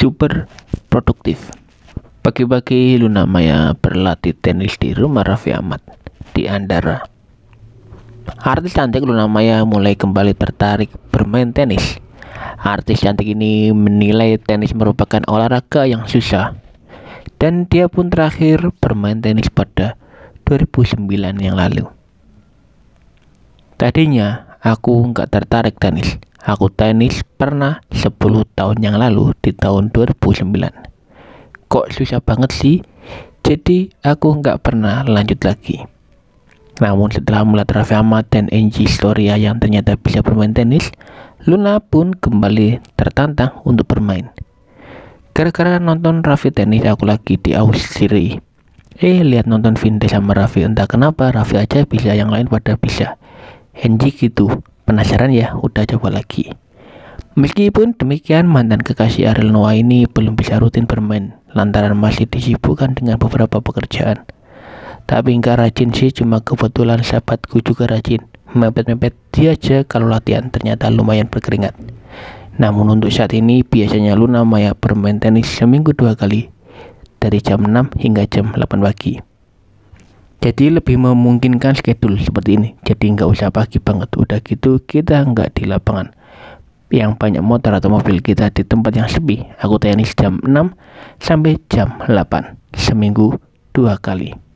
super produktif. Pagi-pagi Luna Maya berlatih tenis di rumah Raffi Ahmad di Andara. Artis cantik Luna Maya mulai kembali tertarik bermain tenis. Artis cantik ini menilai tenis merupakan olahraga yang susah. Dan dia pun terakhir bermain tenis pada 2009 yang lalu. Tadinya aku nggak tertarik tenis. Aku tenis pernah 10 tahun yang lalu di tahun 2009 kok susah banget sih jadi aku nggak pernah lanjut lagi namun setelah melihat Raffi Ahmad dan Angie Storia yang ternyata bisa bermain tenis Luna pun kembali tertantang untuk bermain gara-gara nonton Raffi tenis aku lagi di Austria eh lihat nonton Vinde sama Raffi entah kenapa Raffi aja bisa yang lain pada bisa Angie gitu penasaran ya udah coba lagi Meskipun demikian, mantan kekasih Ariel Noah ini belum bisa rutin bermain lantaran masih disibukkan dengan beberapa pekerjaan. Tapi enggak rajin sih, cuma kebetulan sahabatku juga rajin. Mepet-mepet dia aja kalau latihan ternyata lumayan berkeringat. Namun untuk saat ini biasanya Luna Maya bermain tenis seminggu dua kali dari jam 6 hingga jam 8 pagi. Jadi lebih memungkinkan schedule seperti ini. Jadi nggak usah pagi banget. Udah gitu kita nggak di lapangan yang banyak motor atau mobil kita di tempat yang sepi. Aku tenis jam 6 sampai jam 8 seminggu dua kali.